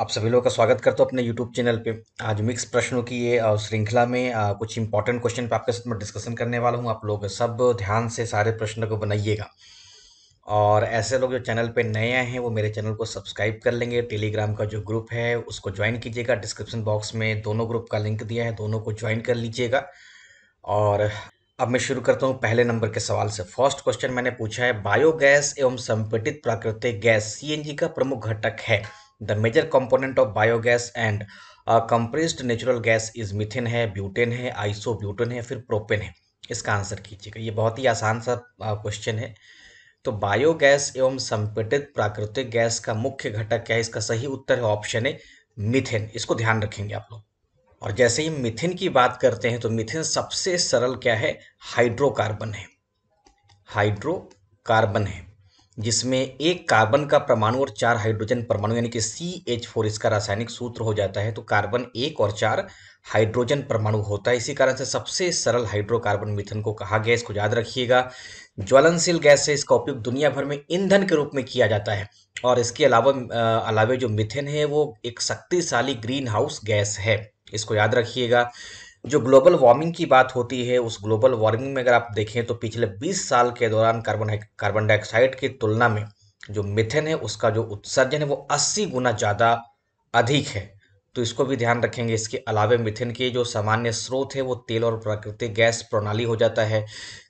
आप सभी लोगों का स्वागत करता हूँ अपने YouTube चैनल पे आज मिक्स प्रश्नों की ये श्रृंखला में आ, कुछ इंपॉर्टेंट क्वेश्चन पे आपके साथ मैं डिस्कशन करने वाला हूँ आप लोग सब ध्यान से सारे प्रश्न को बनाइएगा और ऐसे लोग जो चैनल पे नए आए हैं वो मेरे चैनल को सब्सक्राइब कर लेंगे टेलीग्राम का जो ग्रुप है उसको ज्वाइन कीजिएगा डिस्क्रिप्शन बॉक्स में दोनों ग्रुप का लिंक दिया है दोनों को ज्वाइन कर लीजिएगा और अब मैं शुरू करता हूँ पहले नंबर के सवाल से फर्स्ट क्वेश्चन मैंने पूछा है बायोगैस एवं संपीटित प्राकृतिक गैस सी का प्रमुख घटक है the major component of biogas and compressed natural gas is methane है ब्यूटेन है आइसो ब्यूटेन है फिर प्रोपेन है इसका आंसर कीजिएगा ये बहुत ही आसान सा क्वेश्चन uh, है तो बायोगैस एवं संपीड़ित प्राकृतिक गैस का मुख्य घटक क्या है इसका सही उत्तर है ऑप्शन है मिथेन इसको ध्यान रखेंगे आप लोग और जैसे ही मिथेन की बात करते हैं तो मिथेन सबसे सरल क्या है हाइड्रोकार्बन है हाइड्रोकार्बन है जिसमें एक कार्बन का परमाणु और चार हाइड्रोजन परमाणु यानी कि सी एच फोर इसका रासायनिक सूत्र हो जाता है तो कार्बन एक और चार हाइड्रोजन परमाणु होता है इसी कारण से सबसे सरल हाइड्रोकार्बन मिथन को कहा गया इसको याद रखिएगा ज्वलनशील गैस से इसका उपयोग दुनिया भर में ईंधन के रूप में किया जाता है और इसके अलावा अलावे जो मिथेन है वो एक शक्तिशाली ग्रीन हाउस गैस है इसको याद रखिएगा जो ग्लोबल वार्मिंग की बात होती है उस ग्लोबल वार्मिंग में अगर आप देखें तो पिछले 20 साल के दौरान कार्बन कार्बन डाइऑक्साइड की तुलना में जो मिथेन है उसका जो उत्सर्जन है वो 80 गुना ज़्यादा अधिक है तो इसको भी ध्यान रखेंगे इसके अलावे मिथेन के जो सामान्य स्रोत है वो तेल और प्राकृतिक गैस प्रणाली हो जाता है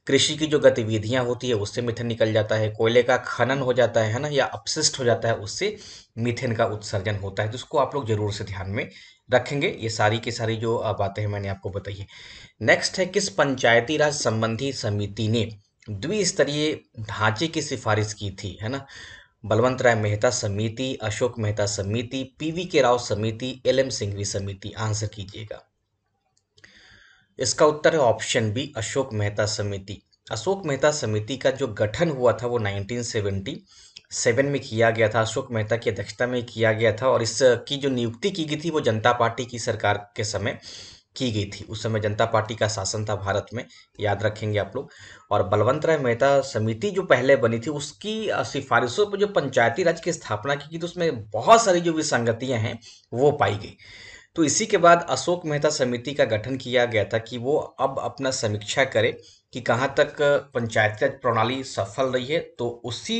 कृषि की जो गतिविधियां होती है उससे मिथेन निकल जाता है कोयले का खनन हो जाता है ना या अपशिष्ट हो जाता है उससे मिथेन का उत्सर्जन होता है तो इसको आप लोग जरूर से ध्यान में रखेंगे ये सारी की सारी जो बातें हैं मैंने आपको बताई है नेक्स्ट है किस पंचायती राज संबंधी समिति ने द्विस्तरीय ढांचे की सिफारिश की थी है ना बलवंत राय मेहता समिति अशोक मेहता समिति पीवी के राव समिति एल एम सिंघवी समिति आंसर कीजिएगा इसका उत्तर है ऑप्शन बी अशोक मेहता समिति अशोक मेहता समिति का जो गठन हुआ था वो 1970 सेवन में किया गया था अशोक मेहता की अध्यक्षता में किया गया था और इसकी जो नियुक्ति की गई थी वो जनता पार्टी की सरकार के समय की गई थी उस समय जनता पार्टी का शासन था भारत में याद रखेंगे आप लोग और बलवंत राय मेहता समिति जो पहले बनी थी उसकी सिफारिशों पर जो पंचायती राज की स्थापना की गई तो उसमें बहुत सारी जो विसंगतियाँ हैं वो पाई गई तो इसी के बाद अशोक मेहता समिति का गठन किया गया था कि वो अब अपना समीक्षा करे कि कहाँ तक पंचायत राज प्रणाली सफल रही है तो उसी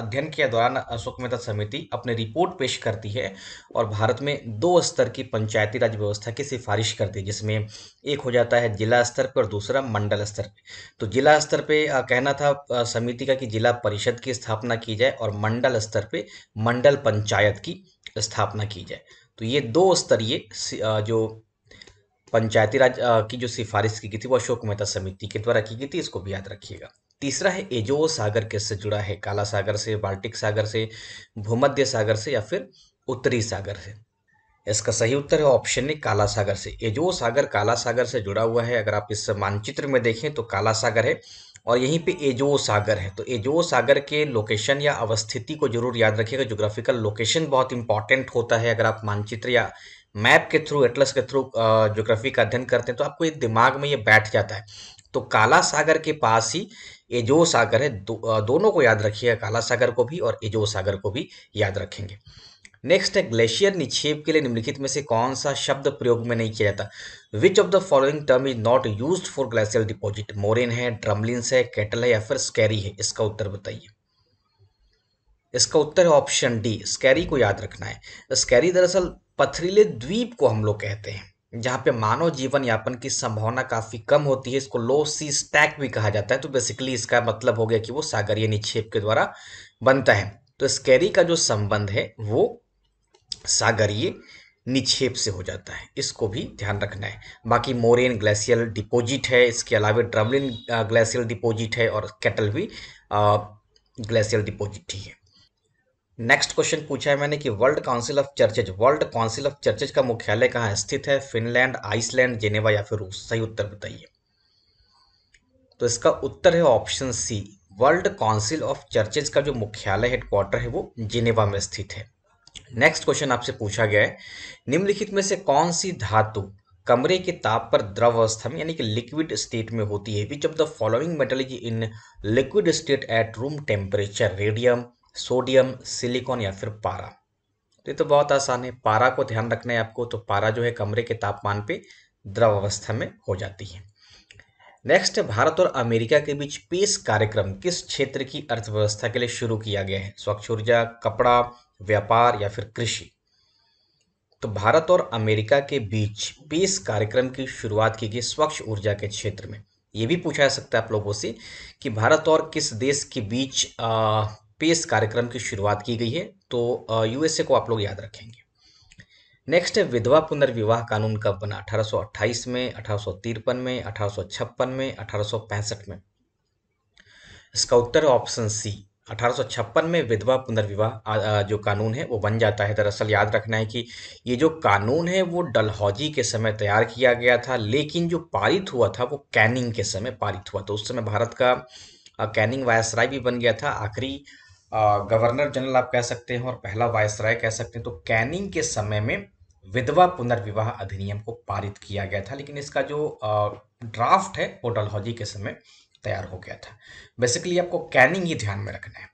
अध्ययन के दौरान अशोक मेहता समिति अपने रिपोर्ट पेश करती है और भारत में दो स्तर की पंचायती राज व्यवस्था की सिफारिश करती है जिसमें एक हो जाता है जिला स्तर पर और दूसरा मंडल स्तर पर तो जिला स्तर पे कहना था समिति का कि जिला परिषद की स्थापना की जाए और मंडल स्तर पर मंडल पंचायत की स्थापना की जाए तो ये दो स्तरीय जो पंचायती राज की जो सिफारिश की गई थी वो अशोक मेहता समिति के द्वारा की गई थी इसको भी याद रखिएगा तीसरा है एजो सागर किससे जुड़ा है काला सागर से बाल्टिक सागर से भूमध्य सागर से या फिर उत्तरी सागर से इसका सही उत्तर है ऑप्शन ने काला सागर से एजो सागर काला सागर से जुड़ा हुआ है अगर आप इस मानचित्र में देखें तो काला सागर है और यहीं पे एजो सागर है तो एजो सागर के लोकेशन या अवस्थिति को जरूर याद रखिएगा जोग्राफिकल लोकेशन बहुत इंपॉर्टेंट होता है अगर आप मानचित्र या मैप के थ्रू एटलस के थ्रू जोग्राफी का अध्ययन करते हैं तो आपको एक दिमाग में ये बैठ जाता है तो काला सागर के पास ही एजो सागर है दो, दोनों को याद रखिएगा काला सागर को भी और एजो सागर को भी याद रखेंगे नेक्स्ट है ग्लेशियर निक्षेप के लिए निम्नलिखित में से कौन सा शब्द प्रयोग में नहीं किया जाता which of the following term is not use for glacial deposit moraine है ड्रमलिन्स है कैटल है या फिर स्कैरी है इसका उत्तर बताइए इसका उत्तर है ऑप्शन डी स्कैरी को याद रखना है स्कैरी दरअसल पथरीले द्वीप को हम लोग कहते हैं जहाँ पे मानव जीवन यापन की संभावना काफ़ी कम होती है इसको लो सी स्टैक भी कहा जाता है तो बेसिकली इसका मतलब हो गया कि वो सागरीय निक्षेप के द्वारा बनता है तो स्कैरी का जो संबंध है वो सागरीय निक्षेप से हो जाता है इसको भी ध्यान रखना है बाकी मोरेन ग्लेशियल डिपोजिट है इसके अलावा ड्रमलिन ग्लेशियल डिपोजिट है और कैटल भी ग्लेशियल डिपोजिट ही है नेक्स्ट क्वेश्चन पूछा है मैंने कि World Council of Churches World Council of Churches का मुख्यालय कहाँ स्थित है फिनलैंड आइसलैंड जेनेवा या फिर रूस सही उत्तर बताइए तो इसका उत्तर है option C World Council of Churches का जो मुख्यालय हेडक्वार्टर है वो जिनेवा में स्थित है नेक्स्ट क्वेश्चन आपसे पूछा गया है निम्नलिखित में से कौन सी धातु कमरे के ताप पर द्रव अवस्था में यानी कि लिक्विड स्टेट में होती है which of the following metal in liquid state at room temperature radium sodium silicon या फिर पारा तो ये तो बहुत आसान है पारा को ध्यान रखना है आपको तो पारा जो है कमरे के तापमान पे द्रव अवस्था में हो जाती है नेक्स्ट भारत और अमेरिका के बीच पेस कार्यक्रम किस क्षेत्र की अर्थव्यवस्था के लिए शुरू किया गया है स्वच्छ ऊर्जा कपड़ा व्यापार या फिर कृषि तो भारत और अमेरिका के बीच पेस कार्यक्रम की शुरुआत की गई स्वच्छ ऊर्जा के क्षेत्र में ये भी पूछा जा सकता है आप लोगों से कि भारत और किस देश के बीच पेस कार्यक्रम की शुरुआत की गई है तो यूएसए को आप लोग याद रखेंगे नेक्स्ट है विधवा पुनर्विवाह कानून कब बना 1828 में अठारह में अठारह में अठारह में इसका उत्तर ऑप्शन सी अठारह में विधवा पुनर्विवाह जो कानून है वो बन जाता है दरअसल याद रखना है कि ये जो कानून है वो डलहौजी के समय तैयार किया गया था लेकिन जो पारित हुआ था वो कैनिंग के समय पारित हुआ तो उस समय भारत का कैनिंग वायसराय भी बन गया था आखिरी गवर्नर जनरल आप कह सकते हैं और पहला वायसराय कह सकते हैं तो कैनिंग के समय में विधवा पुनर्विवाह अधिनियम को पारित किया गया था लेकिन इसका जो ड्राफ्ट है वो डलहौजी के समय तैयार हो गया था बेसिकली आपको कैनिंग ही ध्यान में रखना है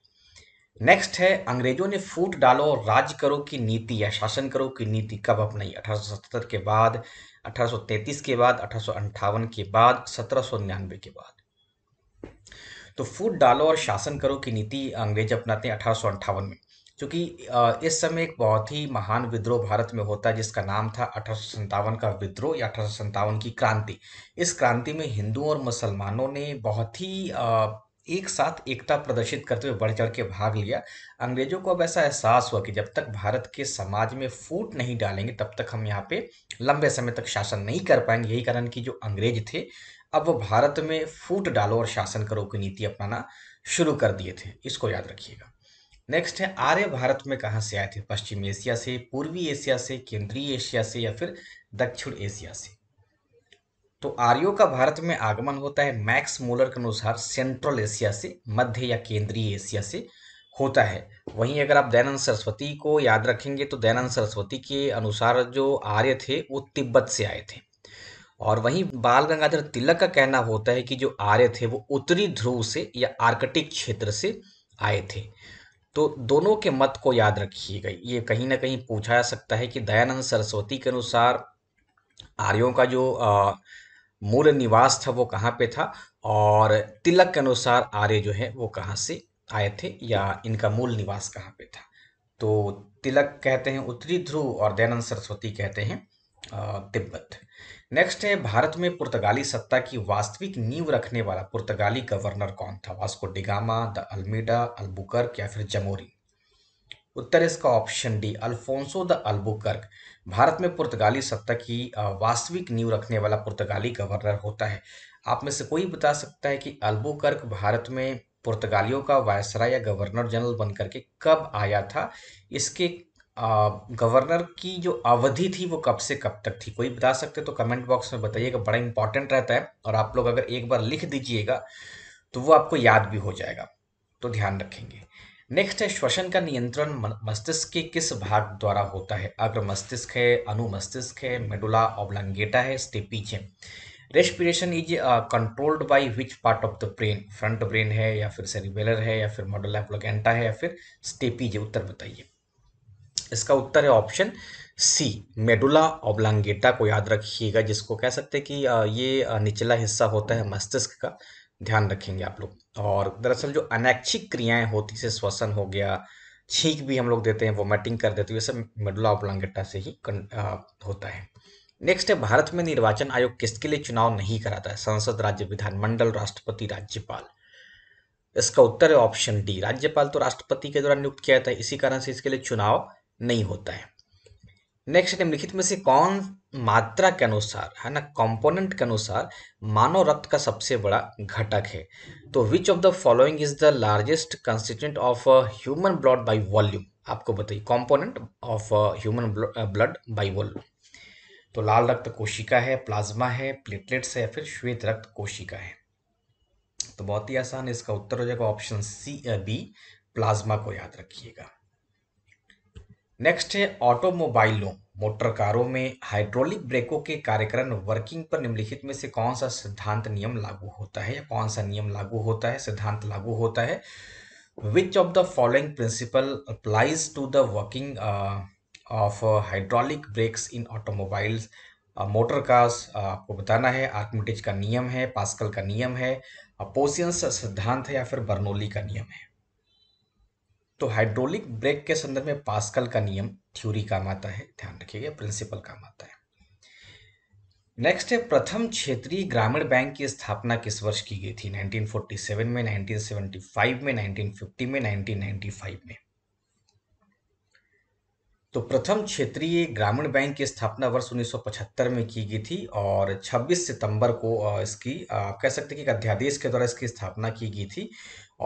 नेक्स्ट है अंग्रेजों ने फूट डालो और राज करो की नीति या शासन करो की नीति कब अपनाई अठारह के बाद 1833 के बाद अठारह के बाद सत्रह के बाद तो फूट डालो और शासन करो की नीति अंग्रेज अपनाते हैं अठारह में क्योंकि इस समय एक बहुत ही महान विद्रोह भारत में होता है जिसका नाम था अठारह का विद्रोह या अठारह की क्रांति इस क्रांति में हिंदुओं और मुसलमानों ने बहुत ही एक साथ एकता प्रदर्शित करते हुए बढ़ चढ़ के भाग लिया अंग्रेजों को अब ऐसा एहसास हुआ कि जब तक भारत के समाज में फूट नहीं डालेंगे तब तक हम यहाँ पे लंबे समय तक शासन नहीं कर पाएंगे यही कारण कि जो अंग्रेज थे अब वो भारत में फूट डालो और शासन करो की नीति अपनाना शुरू कर दिए थे इसको याद रखिएगा नेक्स्ट है आर्य भारत में कहाँ से आए थे पश्चिम एशिया से पूर्वी एशिया से केंद्रीय एशिया से या फिर दक्षिण एशिया से तो आर्यो का भारत में आगमन होता है मैक्स मोलर के अनुसार सेंट्रल एशिया से मध्य या केंद्रीय एशिया से होता है वहीं अगर आप दयानंद सरस्वती को याद रखेंगे तो दयानंद सरस्वती के अनुसार जो आर्य थे वो तिब्बत से आए थे और वहीं बाल गंगाधर तिलक का कहना होता है कि जो आर्य थे वो उत्तरी ध्रुव से या आर्कटिक क्षेत्र से आए थे तो दोनों के मत को याद रखिएगा ये कहीं ना कहीं पूछा जा सकता है कि दयानंद सरस्वती के अनुसार आर्यों का जो आ, मूल निवास था वो कहाँ पे था और तिलक के अनुसार आर्य जो है वो कहाँ से आए थे या इनका मूल निवास कहाँ पे था तो तिलक कहते हैं उत्तरी ध्रुव और दयानंद सरस्वती कहते हैं तिब्बत नेक्स्ट है भारत में पुर्तगाली सत्ता की वास्तविक नींव रखने वाला पुर्तगाली गवर्नर कौन था Vasco da Gama de Almeida Albuquerque या फिर जमोरी उत्तर इसका option D Alfonso de Albuquerque Bharat में पुर्तगाली सत्ता की वास्तविक नींव रखने वाला पुर्तगाली गवर्नर होता है आप में से कोई बता सकता है कि अल्बुकर्क भारत में पुर्तगालियों का वायसराय या गवर्नर जनरल बनकर के कब आया था इसके गवर्नर की जो अवधि थी वो कब से कब तक थी कोई बता सकते तो कमेंट बॉक्स में बताइएगा बड़ा इंपॉर्टेंट रहता है और आप लोग अगर एक बार लिख दीजिएगा तो वो आपको याद भी हो जाएगा तो ध्यान रखेंगे नेक्स्ट है श्वसन का नियंत्रण मस्तिष्क के किस भाग द्वारा होता है अग्र मस्तिष्क है अनुमस्तिष्क है मेडुला ओब्लंगेटा है स्टेपीज है respiration is controlled by which part of the brain front brain है या फिर सेरिबेलर है या फिर मॉडल है या फिर स्टेपीज उत्तर बताइए इसका उत्तर है ऑप्शन सी मेडुला ओब्लांगेटा को याद रखिएगा जिसको कह सकते हैं कि ये निचला हिस्सा होता है मस्तिष्क का ध्यान रखेंगे आप लोग और दरअसल जो अनैच्छिक क्रियाएं होती से श्वसन हो गया छींक भी हम लोग देते हैं वोमेटिंग कर देते हैं ये सब मेडुला ओब्लांगेटा से ही आ, होता है नेक्स्ट है भारत में निर्वाचन आयोग किसके लिए चुनाव नहीं कराता है संसद राज्य विधानमंडल राष्ट्रपति राज्यपाल इसका उत्तर है ऑप्शन डी राज्यपाल तो राष्ट्रपति के द्वारा नियुक्त किया जाता है इसी कारण से इसके लिए चुनाव नहीं होता है नेक्स्ट निम्नलिखित में से कौन मात्रा के अनुसार है ना कंपोनेंट के अनुसार मानव रक्त का सबसे बड़ा घटक है तो which of the following is the largest constituent of human blood by volume आपको बताइए component of human blood by volume तो लाल रक्त कोशिका है प्लाज्मा है प्लेटलेट्स है फिर श्वेत रक्त कोशिका है तो बहुत ही आसान है इसका उत्तर हो जाएगा ऑप्शन सी बी प्लाज्मा को याद रखिएगा नेक्स्ट है ऑटोमोबाइलों मोटर कारों में हाइड्रोलिक ब्रेकों के कार्यकरण वर्किंग पर निम्नलिखित में से कौन सा सिद्धांत नियम लागू होता है या कौन सा नियम लागू होता है सिद्धांत लागू होता है which of the following principle applies to the working of hydraulic brakes in automobiles motor cars आपको बताना है आर्कमिटिज का नियम है पास्कल का नियम है पोसियंस uh, सिद्धांत है या फिर बर्नोली का नियम है तो हाइड्रोलिक ब्रेक के संदर्भ में पास्कल का नियम थ्योरी काम आता है ध्यान रखिएगा प्रिंसिपल काम आता है नेक्स्ट है प्रथम क्षेत्रीय ग्रामीण बैंक की स्थापना किस वर्ष की गई थी 1947 में 1975 में 1950 में 1995 में तो प्रथम क्षेत्रीय ग्रामीण बैंक की स्थापना वर्ष 1975 में की गई थी और 26 सितंबर को इसकी आप कह सकते हैं कि अध्यादेश के द्वारा इसकी स्थापना की गई थी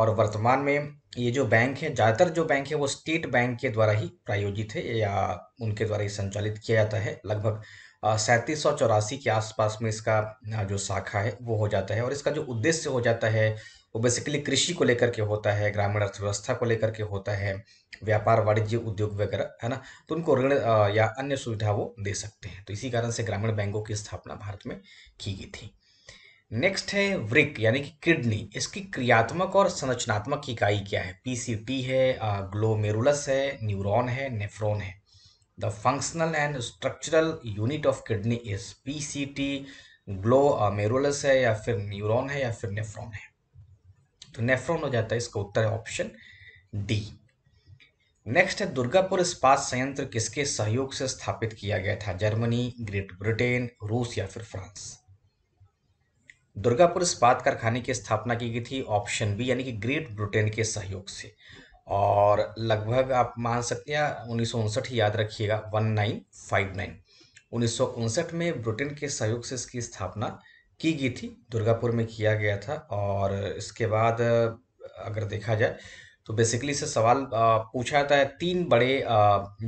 और वर्तमान में ये जो बैंक है ज़्यादातर जो बैंक है वो स्टेट बैंक के द्वारा ही प्रायोजित है या उनके द्वारा ही संचालित किया जाता है लगभग सैंतीस सौ चौरासी के आसपास में इसका जो शाखा है वो हो जाता है और इसका जो उद्देश्य हो जाता है वो बेसिकली कृषि को लेकर के होता है ग्रामीण अर्थव्यवस्था को लेकर के होता है व्यापार वाणिज्य उद्योग वगैरह है ना तो उनको ऋण या अन्य सुविधा वो दे सकते हैं तो इसी कारण से ग्रामीण बैंकों की स्थापना भारत में की गई थी नेक्स्ट है वृक यानी कि किडनी इसकी क्रियात्मक और संरचनात्मक इकाई क्या है पीसीटी है ग्लोमेरुलस है न्यूरॉन है नेफ्रॉन है the functional and structural unit of kidney is PCT glomerulus है या फिर न्यूरॉन है या फिर नेफ्रॉन है तो नेफ्रॉन हो जाता है इसका उत्तर है ऑप्शन डी नेक्स्ट है दुर्गापुर इस्पात संयंत्र किसके सहयोग से स्थापित किया गया था जर्मनी ग्रेट ब्रिटेन रूस या फिर फ्रांस दुर्गापुर इस्पात कारखाने की स्थापना की गई थी ऑप्शन बी यानी कि ग्रेट ब्रिटेन के सहयोग से और लगभग आप मान सकते हैं उन्नीस ही याद रखिएगा नाइन उन्नीस में ब्रिटेन के सहयोग से इसकी स्थापना की गई थी दुर्गापुर में किया गया था और इसके बाद अगर देखा जाए तो बेसिकली इसे सवाल पूछा जाता है तीन बड़े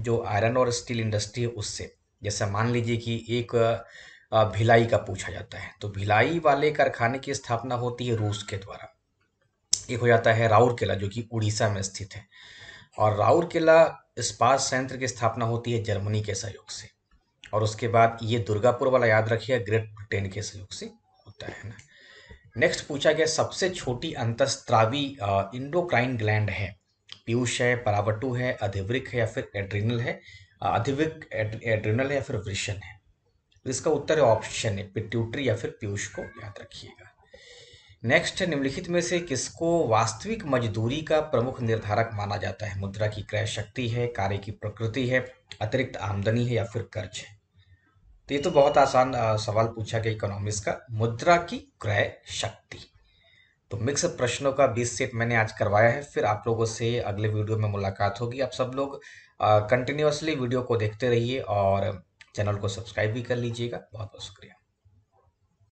जो आयरन और स्टील इंडस्ट्री है उससे जैसे मान लीजिए कि एक भिलाई का पूछा जाता है तो भिलाई वाले कारखाने की स्थापना होती है रूस के द्वारा एक हो जाता है राउरकेला जो कि उड़ीसा में स्थित है और राउरकेला इस्पात संयंत्र की स्थापना होती है जर्मनी के सहयोग से और उसके बाद ये दुर्गापुर वाला याद रखिए ग्रेट ब्रिटेन के सहयोग से होता है ना नेक्स्ट पूछा गया सबसे छोटी अंतस्त्रावी इंडोक्राइन ग्लैंड है पीयूष है परावटू है अधिवृक है या फिर एड्रीनल है अधिवृक एड्रिनल है या फिर वृषण है तो इसका उत्तर ऑप्शन है पिट्यूटरी या फिर पीयूष को याद रखिएगा नेक्स्ट निम्नलिखित में से किसको वास्तविक मजदूरी का प्रमुख निर्धारक माना जाता है मुद्रा की क्रय शक्ति है कार्य की प्रकृति है अतिरिक्त आमदनी है या फिर कर्ज है तो ये तो बहुत आसान सवाल पूछा गया इकोनॉमिक्स का मुद्रा की क्रय शक्ति तो मिक्स प्रश्नों का 20 सेट मैंने आज करवाया है फिर आप लोगों से अगले वीडियो में मुलाकात होगी आप सब लोग कंटिन्यूसली वीडियो को देखते रहिए और चैनल को सब्सक्राइब भी कर लीजिएगा बहुत बहुत शुक्रिया